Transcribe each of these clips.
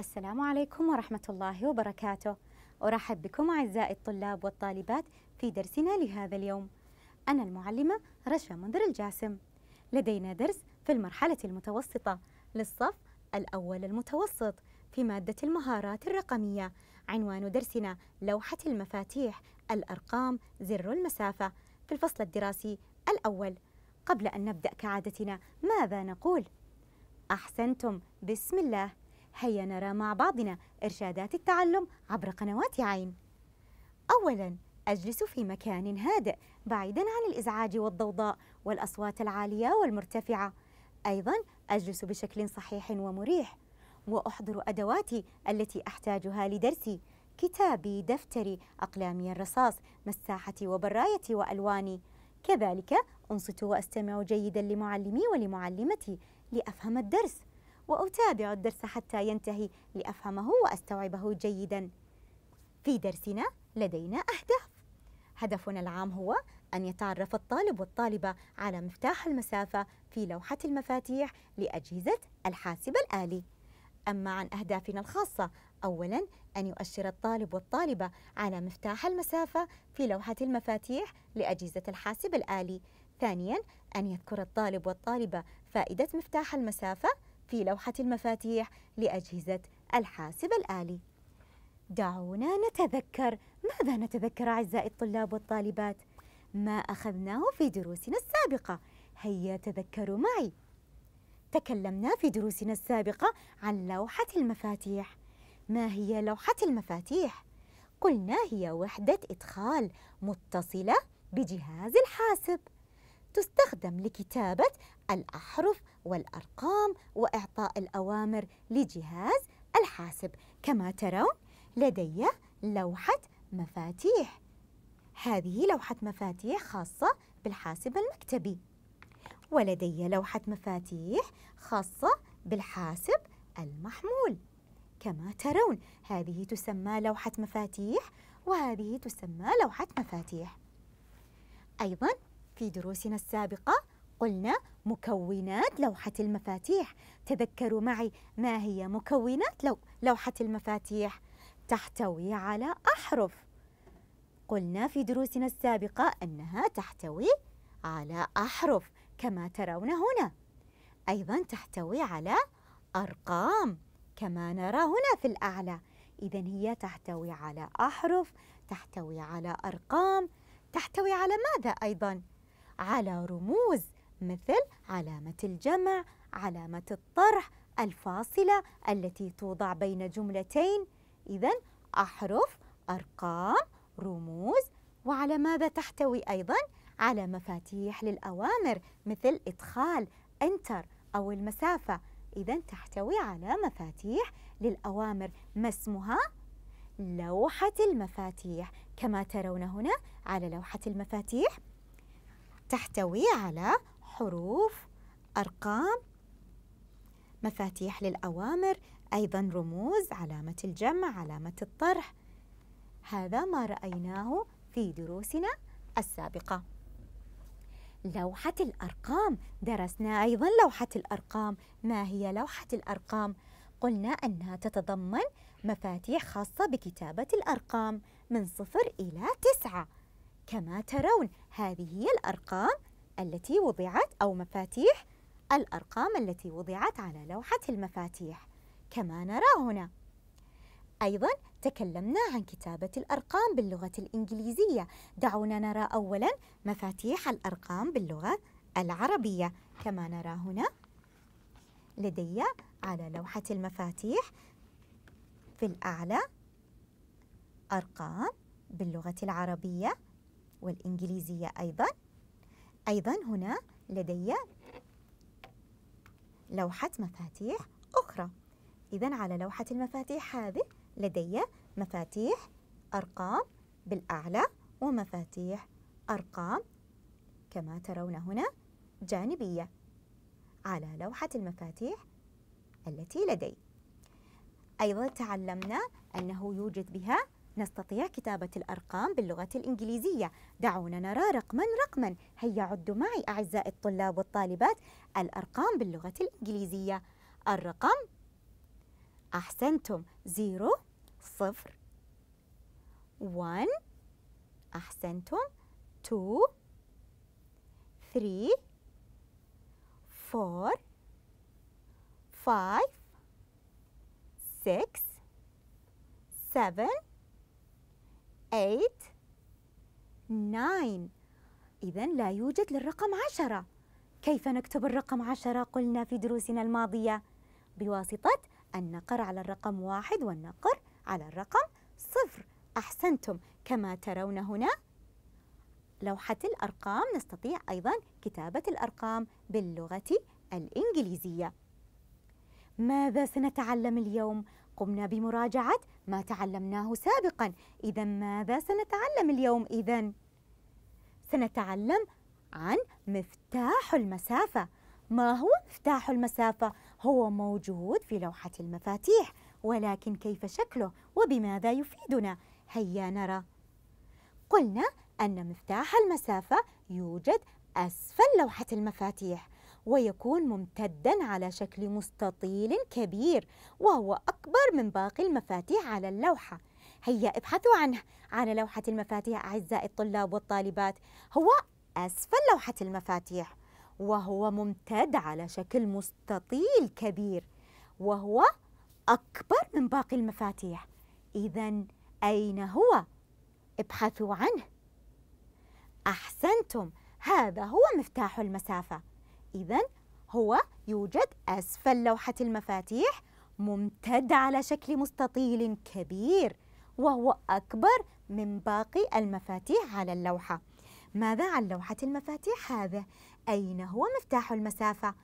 السلام عليكم ورحمة الله وبركاته أرحب بكم أعزائي الطلاب والطالبات في درسنا لهذا اليوم أنا المعلمة رشا منذر الجاسم لدينا درس في المرحلة المتوسطة للصف الأول المتوسط في مادة المهارات الرقمية عنوان درسنا لوحة المفاتيح الأرقام زر المسافة في الفصل الدراسي الأول قبل أن نبدأ كعادتنا ماذا نقول؟ أحسنتم بسم الله هيا نرى مع بعضنا إرشادات التعلم عبر قنوات عين أولاً أجلس في مكان هادئ بعيداً عن الإزعاج والضوضاء والأصوات العالية والمرتفعة أيضاً أجلس بشكل صحيح ومريح وأحضر أدواتي التي أحتاجها لدرسي كتابي دفتري أقلامي الرصاص مساحتي وبرايتي وألواني كذلك أنصت وأستمع جيدا لمعلمي ولمعلمتي لأفهم الدرس وأتابع الدرس حتى ينتهي لأفهمه وأستوعبه جيدا في درسنا لدينا أهداف هدفنا العام هو أن يتعرف الطالب والطالبة على مفتاح المسافة في لوحة المفاتيح لأجهزة الحاسب الآلي أما عن أهدافنا الخاصة أولاً أن يؤشر الطالب والطالبة على مفتاح المسافة في لوحة المفاتيح لأجهزة الحاسب الآلي ثانياً أن يذكر الطالب والطالبة فائدة مفتاح المسافة في لوحة المفاتيح لأجهزة الحاسب الآلي دعونا نتذكر ماذا نتذكر أعزائي الطلاب والطالبات ما أخذناه في دروسنا السابقة هيا تذكروا معي تكلمنا في دروسنا السابقة عن لوحة المفاتيح ما هي لوحة المفاتيح؟ قلنا هي وحدة إدخال متصلة بجهاز الحاسب تستخدم لكتابة الأحرف والأرقام وإعطاء الأوامر لجهاز الحاسب كما ترون لدي لوحة مفاتيح هذه لوحة مفاتيح خاصة بالحاسب المكتبي ولدي لوحة مفاتيح خاصة بالحاسب المحمول كما ترون هذه تسمى لوحة مفاتيح وهذه تسمى لوحة مفاتيح أيضا في دروسنا السابقة قلنا مكونات لوحة المفاتيح تذكروا معي ما هي مكونات لو لوحة المفاتيح تحتوي على أحرف قلنا في دروسنا السابقة أنها تحتوي على أحرف كما ترون هنا أيضا تحتوي على أرقام كما نرى هنا في الأعلى إذا هي تحتوي على أحرف تحتوي على أرقام تحتوي على ماذا أيضا؟ على رموز مثل علامة الجمع علامة الطرح الفاصلة التي توضع بين جملتين إذا أحرف أرقام رموز وعلى ماذا تحتوي أيضا؟ على مفاتيح للأوامر مثل إدخال أنتر أو المسافة إذا تحتوي على مفاتيح للأوامر ما اسمها؟ لوحة المفاتيح كما ترون هنا على لوحة المفاتيح تحتوي على حروف أرقام مفاتيح للأوامر أيضا رموز علامة الجمع علامة الطرح هذا ما رأيناه في دروسنا السابقة لوحة الأرقام درسنا أيضا لوحة الأرقام ما هي لوحة الأرقام؟ قلنا أنها تتضمن مفاتيح خاصة بكتابة الأرقام من صفر إلى تسعة كما ترون هذه هي الأرقام التي وضعت أو مفاتيح الأرقام التي وضعت على لوحة المفاتيح كما نرى هنا أيضا تكلمنا عن كتابة الأرقام باللغة الإنجليزية دعونا نرى أولا مفاتيح الأرقام باللغة العربية كما نرى هنا لدي على لوحة المفاتيح في الأعلى أرقام باللغة العربية والإنجليزية أيضاً أيضا هنا لدي لوحة مفاتيح أخرى إذا على لوحة المفاتيح هذه لدي مفاتيح أرقام بالأعلى ومفاتيح أرقام كما ترون هنا جانبية على لوحة المفاتيح التي لدي أيضا تعلمنا أنه يوجد بها نستطيع كتابة الأرقام باللغة الإنجليزية دعونا نرى رقما رقما هيا عدوا معي أعزائي الطلاب والطالبات الأرقام باللغة الإنجليزية الرقم أحسنتم زيرو صفر وان أحسنتم تو ثري فور فايف سكس سبعة 8 9 إذا لا يوجد للرقم 10 كيف نكتب الرقم 10 قلنا في دروسنا الماضية بواسطة النقر على الرقم واحد والنقر على الرقم صفر أحسنتم كما ترون هنا لوحة الأرقام نستطيع أيضا كتابة الأرقام باللغة الإنجليزية ماذا سنتعلم اليوم؟ قمنا بمراجعة ما تعلمناه سابقا إذا ماذا سنتعلم اليوم إذا؟ سنتعلم عن مفتاح المسافة ما هو مفتاح المسافة؟ هو موجود في لوحة المفاتيح ولكن كيف شكله وبماذا يفيدنا؟ هيا نرى قلنا أن مفتاح المسافة يوجد أسفل لوحة المفاتيح ويكون ممتدا على شكل مستطيل كبير وهو أكبر من باقي المفاتيح على اللوحة هيا ابحثوا عنه على لوحة المفاتيح أعزائي الطلاب والطالبات هو أسفل لوحة المفاتيح وهو ممتد على شكل مستطيل كبير وهو أكبر من باقي المفاتيح إذا أين هو؟ ابحثوا عنه أحسنتم هذا هو مفتاح المسافة إذا هو يوجد أسفل لوحة المفاتيح ممتد على شكل مستطيل كبير وهو أكبر من باقي المفاتيح على اللوحة ماذا عن لوحة المفاتيح هذا؟ أين هو مفتاح المسافة؟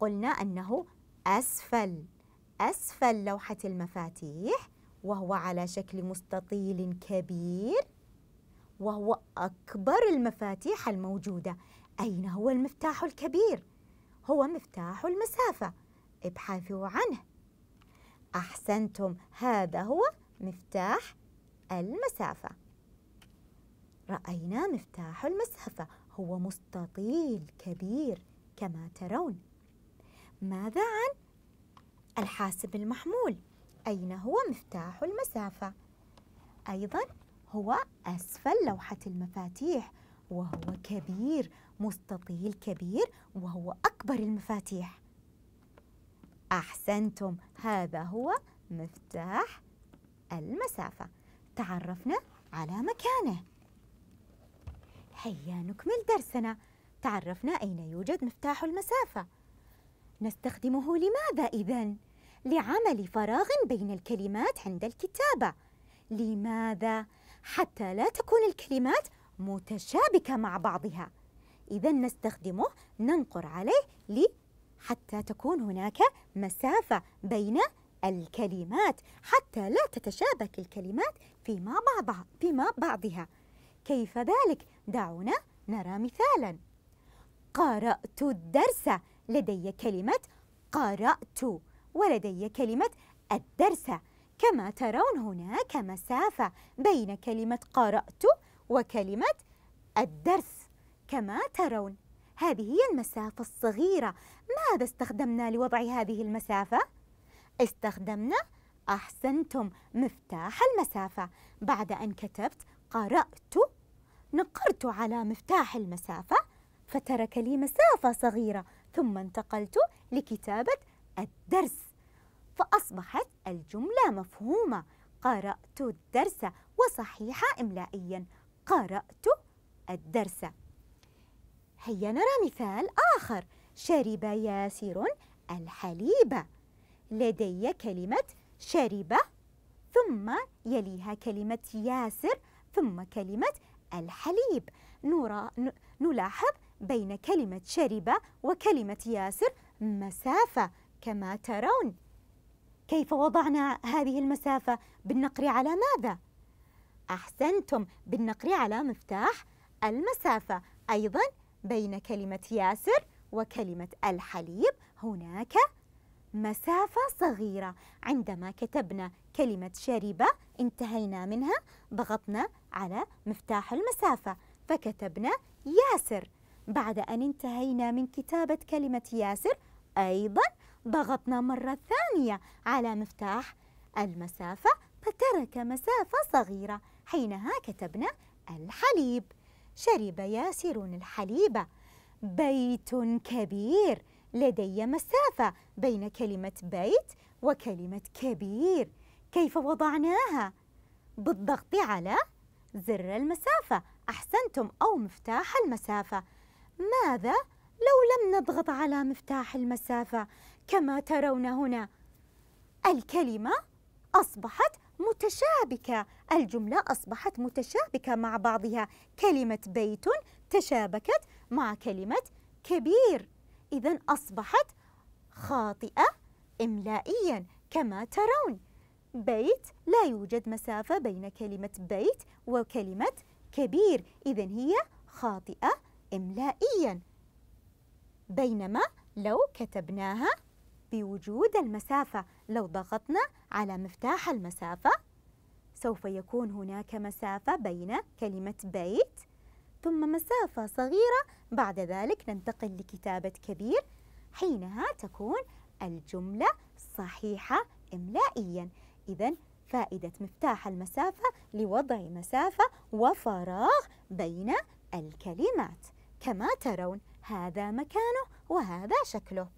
قلنا أنه أسفل أسفل لوحة المفاتيح وهو على شكل مستطيل كبير وهو أكبر المفاتيح الموجودة أين هو المفتاح الكبير؟ هو مفتاح المسافة ابحثوا عنه أحسنتم هذا هو مفتاح المسافة رأينا مفتاح المسافة هو مستطيل كبير كما ترون ماذا عن الحاسب المحمول أين هو مفتاح المسافة أيضا هو أسفل لوحة المفاتيح وهو كبير مستطيل كبير وهو أكبر المفاتيح أحسنتم هذا هو مفتاح المسافة تعرفنا على مكانه هيا نكمل درسنا تعرفنا أين يوجد مفتاح المسافة نستخدمه لماذا إذن؟ لعمل فراغ بين الكلمات عند الكتابة لماذا؟ حتى لا تكون الكلمات متشابكة مع بعضها إذا نستخدمه ننقر عليه لي حتى تكون هناك مسافة بين الكلمات حتى لا تتشابك الكلمات فيما بعضها فيما بعضها كيف ذلك دعونا نرى مثالا قرأت الدرس لدي كلمة قرأت ولدي كلمة الدرس كما ترون هناك مسافة بين كلمة قرأت وكلمة الدرس كما ترون هذه هي المسافة الصغيرة ماذا استخدمنا لوضع هذه المسافة؟ استخدمنا أحسنتم مفتاح المسافة بعد أن كتبت قرأت نقرت على مفتاح المسافة فترك لي مسافة صغيرة ثم انتقلت لكتابة الدرس فأصبحت الجملة مفهومة قرأت الدرس وصحيحة إملائيا قرأت الدرس هيا نرى مثال آخر شرب ياسر الحليب لدي كلمة شرب ثم يليها كلمة ياسر ثم كلمة الحليب نرى نلاحظ بين كلمة شرب وكلمة ياسر مسافة كما ترون كيف وضعنا هذه المسافة؟ بالنقر على ماذا؟ أحسنتم بالنقر على مفتاح المسافة أيضاً بين كلمة ياسر وكلمة الحليب هناك مسافة صغيرة عندما كتبنا كلمة شربة انتهينا منها ضغطنا على مفتاح المسافة فكتبنا ياسر بعد أن انتهينا من كتابة كلمة ياسر أيضا ضغطنا مرة ثانية على مفتاح المسافة فترك مسافة صغيرة حينها كتبنا الحليب شرب ياسر الحليب بيت كبير لدي مسافة بين كلمة بيت وكلمة كبير كيف وضعناها؟ بالضغط على زر المسافة أحسنتم أو مفتاح المسافة ماذا لو لم نضغط على مفتاح المسافة كما ترون هنا؟ الكلمة أصبحت متشابكة الجملة أصبحت متشابكة مع بعضها كلمة بيت تشابكت مع كلمة كبير إذا أصبحت خاطئة إملائيا كما ترون بيت لا يوجد مسافة بين كلمة بيت وكلمة كبير إذا هي خاطئة إملائيا بينما لو كتبناها بوجود المسافة لو ضغطنا على مفتاح المسافة سوف يكون هناك مسافة بين كلمة بيت ثم مسافة صغيرة بعد ذلك ننتقل لكتابة كبير حينها تكون الجملة صحيحة إملائيا إذا فائدة مفتاح المسافة لوضع مسافة وفراغ بين الكلمات كما ترون هذا مكانه وهذا شكله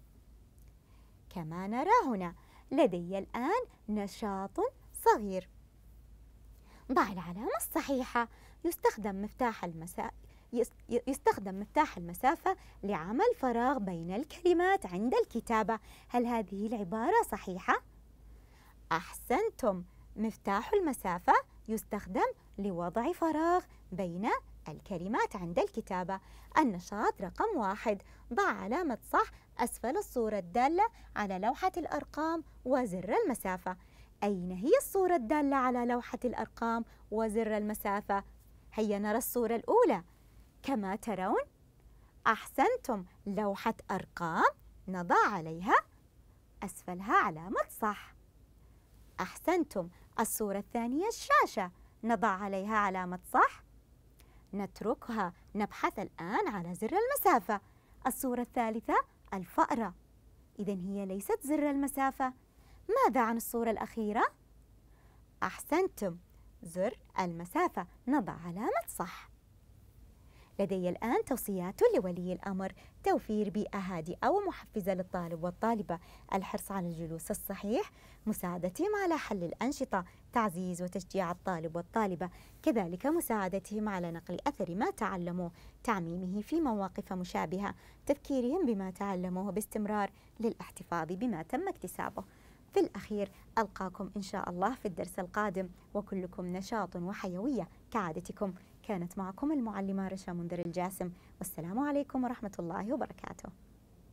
كما نرى هنا لدي الآن نشاط صغير ضع العلامة الصحيحة يستخدم مفتاح المسا... يستخدم مفتاح المسافة لعمل فراغ بين الكلمات عند الكتابة هل هذه العبارة صحيحة؟ أحسنتم مفتاح المسافة يستخدم لوضع فراغ بين الكلمات عند الكتابة النشاط رقم واحد ضع علامة صح أسفل الصورة الدالة على لوحة الأرقام وزر المسافة أين هي الصورة الدالة على لوحة الأرقام وزر المسافة؟ هيا نرى الصورة الأولى كما ترون أحسنتم لوحة أرقام نضع عليها أسفلها علامة صح أحسنتم الصورة الثانية الشاشة نضع عليها علامة صح نتركها نبحث الآن على زر المسافة الصورة الثالثة الفأرة إذا هي ليست زر المسافة ماذا عن الصورة الأخيرة؟ أحسنتم زر المسافة نضع علامة صح لدي الآن توصيات لولي الأمر توفير بيئة هادئة ومحفزة للطالب والطالبة الحرص على الجلوس الصحيح مساعدتهم على حل الأنشطة تعزيز وتشجيع الطالب والطالبة كذلك مساعدتهم على نقل أثر ما تعلموا تعميمه في مواقف مشابهة تذكيرهم بما تعلموه باستمرار للاحتفاظ بما تم اكتسابه في الأخير ألقاكم إن شاء الله في الدرس القادم وكلكم نشاط وحيوية كعادتكم كانت معكم المعلمة رشا منذر الجاسم والسلام عليكم ورحمة الله وبركاته